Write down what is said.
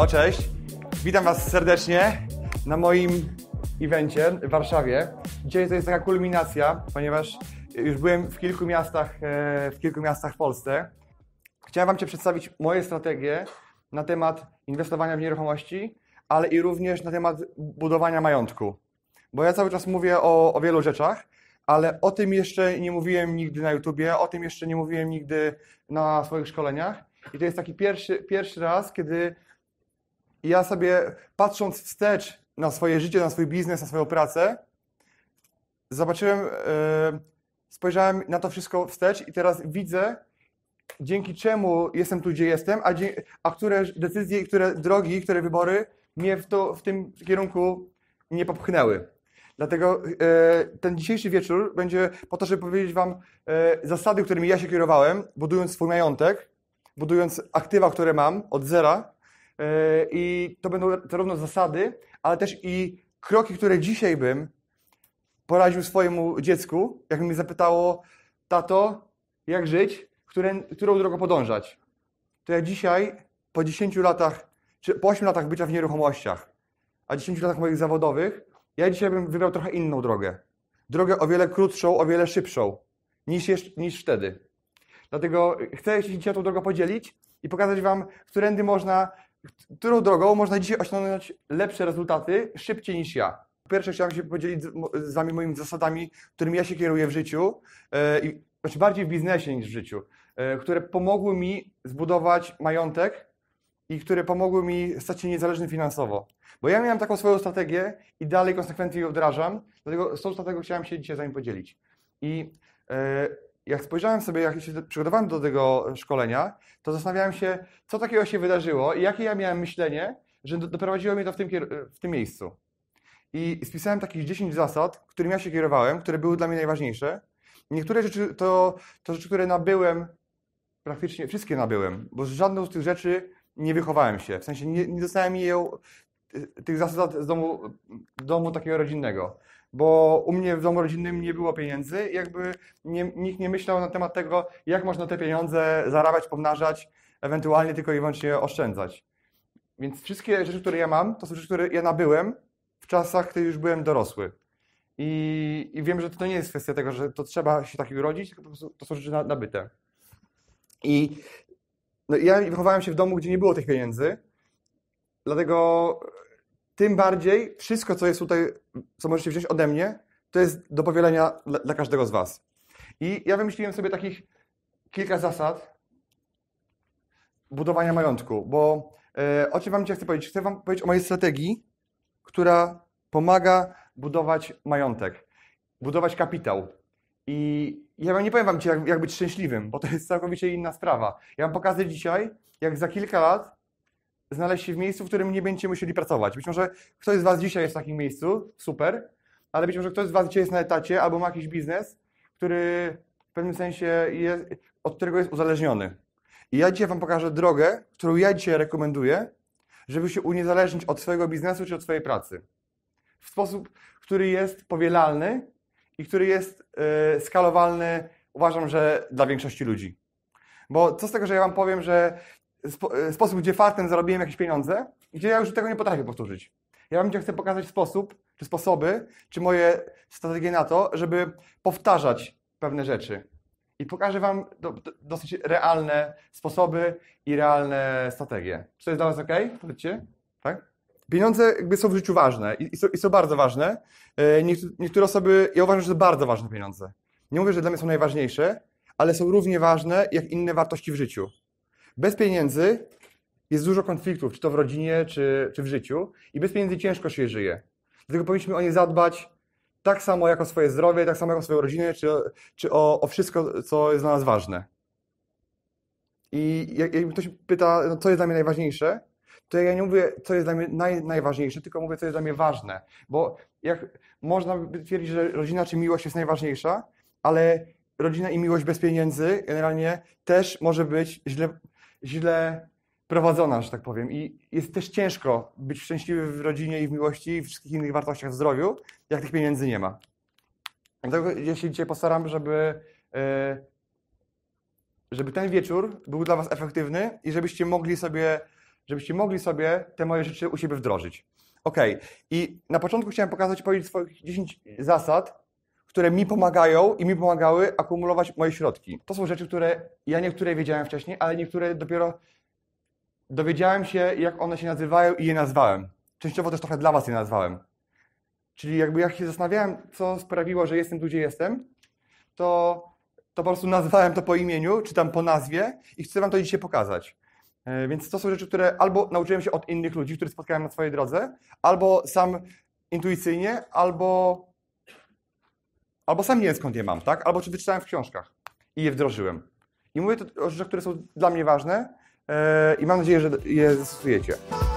No, cześć. Witam Was serdecznie na moim evencie w Warszawie. Dzisiaj to jest taka kulminacja, ponieważ już byłem w kilku miastach, e, w kilku miastach w Polsce. Chciałem Wam Cię przedstawić moje strategie na temat inwestowania w nieruchomości, ale i również na temat budowania majątku. Bo ja cały czas mówię o, o wielu rzeczach, ale o tym jeszcze nie mówiłem nigdy na YouTubie, o tym jeszcze nie mówiłem nigdy na swoich szkoleniach. I to jest taki pierwszy, pierwszy raz, kiedy i ja sobie, patrząc wstecz na swoje życie, na swój biznes, na swoją pracę, zobaczyłem, yy, spojrzałem na to wszystko wstecz i teraz widzę, dzięki czemu jestem tu, gdzie jestem, a, a które decyzje, które drogi, które wybory mnie w, to, w tym kierunku nie popchnęły. Dlatego e, ten dzisiejszy wieczór będzie po to, żeby powiedzieć Wam e, zasady, którymi ja się kierowałem, budując swój majątek, budując aktywa, które mam od zera, E, I to będą zarówno zasady, ale też i kroki, które dzisiaj bym poradził swojemu dziecku, jakby mnie zapytało, tato, jak żyć, które, którą drogą podążać. To ja dzisiaj, po 10 latach, czy po 8 latach bycia w nieruchomościach, a 10 latach moich zawodowych, ja dzisiaj bym wybrał trochę inną drogę. Drogę o wiele krótszą, o wiele szybszą niż, jeszcze, niż wtedy. Dlatego chcę się dzisiaj tą drogę podzielić i pokazać Wam, którędy można którą drogą można dzisiaj osiągnąć lepsze rezultaty szybciej niż ja. Po pierwsze chciałem się podzielić z Wami moimi zasadami, którymi ja się kieruję w życiu, e, i, znaczy bardziej w biznesie niż w życiu, e, które pomogły mi zbudować majątek i które pomogły mi stać się niezależny finansowo. Bo ja miałem taką swoją strategię i dalej konsekwentnie ją wdrażam, dlatego z tą strategią chciałem się dzisiaj z Wami podzielić. I e, jak spojrzałem sobie, jak się przygotowałem do tego szkolenia, to zastanawiałem się, co takiego się wydarzyło i jakie ja miałem myślenie, że doprowadziło mnie to w tym, w tym miejscu. I spisałem takich 10 zasad, którymi ja się kierowałem, które były dla mnie najważniejsze. Niektóre rzeczy to, to rzeczy, które nabyłem, praktycznie wszystkie nabyłem, bo żadną z tych rzeczy nie wychowałem się. W sensie nie, nie dostałem jej, e, tych zasad z domu, domu takiego rodzinnego bo u mnie w domu rodzinnym nie było pieniędzy, jakby nie, nikt nie myślał na temat tego, jak można te pieniądze zarabiać, pomnażać, ewentualnie tylko i wyłącznie oszczędzać. Więc wszystkie rzeczy, które ja mam, to są rzeczy, które ja nabyłem w czasach, kiedy już byłem dorosły. I, i wiem, że to nie jest kwestia tego, że to trzeba się tak urodzić, tylko to są rzeczy nabyte. I no, ja wychowałem się w domu, gdzie nie było tych pieniędzy, dlatego tym bardziej wszystko, co jest tutaj, co możecie wziąć ode mnie, to jest do powielenia dla, dla każdego z Was. I ja wymyśliłem sobie takich kilka zasad budowania majątku, bo e, o czym Wam dzisiaj chcę powiedzieć? Chcę Wam powiedzieć o mojej strategii, która pomaga budować majątek, budować kapitał. I ja wam nie powiem Wam dzisiaj, jak, jak być szczęśliwym, bo to jest całkowicie inna sprawa. Ja Wam pokażę dzisiaj, jak za kilka lat znaleźć się w miejscu, w którym nie będziecie musieli pracować. Być może ktoś z Was dzisiaj jest w takim miejscu, super, ale być może ktoś z Was dzisiaj jest na etacie albo ma jakiś biznes, który w pewnym sensie jest, od którego jest uzależniony. I ja dzisiaj Wam pokażę drogę, którą ja dzisiaj rekomenduję, żeby się uniezależnić od swojego biznesu czy od swojej pracy. W sposób, który jest powielalny i który jest yy, skalowalny, uważam, że dla większości ludzi. Bo co z tego, że ja Wam powiem, że spo, e, sposób, gdzie fartem zarobiłem jakieś pieniądze, gdzie ja już tego nie potrafię powtórzyć. Ja Wam dzisiaj chcę pokazać sposób, czy sposoby, czy moje strategie na to, żeby powtarzać pewne rzeczy. I pokażę Wam do, do, dosyć realne sposoby i realne strategie. Czy to jest dla Was ok? Powiedzcie? Tak? Pieniądze jakby są w życiu ważne i, i, są, i są, bardzo ważne. E, niektóre osoby, ja uważam, że to bardzo ważne pieniądze. Nie mówię, że dla mnie są najważniejsze, ale są równie ważne jak inne wartości w życiu. Bez pieniędzy jest dużo konfliktów, czy to w rodzinie, czy, czy w życiu. I bez pieniędzy ciężko się żyje. Dlatego powinniśmy o nie zadbać tak samo jak o swoje zdrowie, tak samo jak o swoją rodzinę, czy, czy o, o wszystko, co jest dla nas ważne. I jak, ktoś pyta, no, co jest dla mnie najważniejsze, to ja nie mówię, co jest dla mnie naj, najważniejsze, tylko mówię, co jest dla mnie ważne. Bo jak można twierdzić, że rodzina czy miłość jest najważniejsza, ale rodzina i miłość bez pieniędzy generalnie też może być źle, źle prowadzona, że tak powiem. I jest też ciężko być szczęśliwy w rodzinie i w miłości i wszystkich innych wartościach w zdrowiu, jak tych pieniędzy nie ma. Dlatego ja się dzisiaj postaram, żeby, e, żeby ten wieczór był dla Was efektywny i żebyście mogli sobie, żebyście mogli sobie te moje rzeczy u siebie wdrożyć. Ok, i na początku chciałem pokazać powiedzieć swoich 10 zasad, które mi pomagają i mi pomagały akumulować moje środki. To są rzeczy, które ja niektóre wiedziałem wcześniej, ale niektóre dopiero dowiedziałem się, jak one się nazywają i je nazwałem. Częściowo też trochę dla Was je nazwałem. Czyli jakby jak się zastanawiałem, co sprawiło, że jestem tu, gdzie jestem, to, to po prostu nazwałem to po imieniu, czy tam po nazwie i chcę Wam to dzisiaj pokazać. E, więc to są rzeczy, które albo nauczyłem się od innych ludzi, których spotkałem na swojej drodze, albo sam intuicyjnie, albo Albo sam nie wiem skąd je mam, tak? Albo czy wyczytałem w książkach i je wdrożyłem. I mówię to o rzeczach, które są dla mnie ważne yy, i mam nadzieję, że je zastosujecie.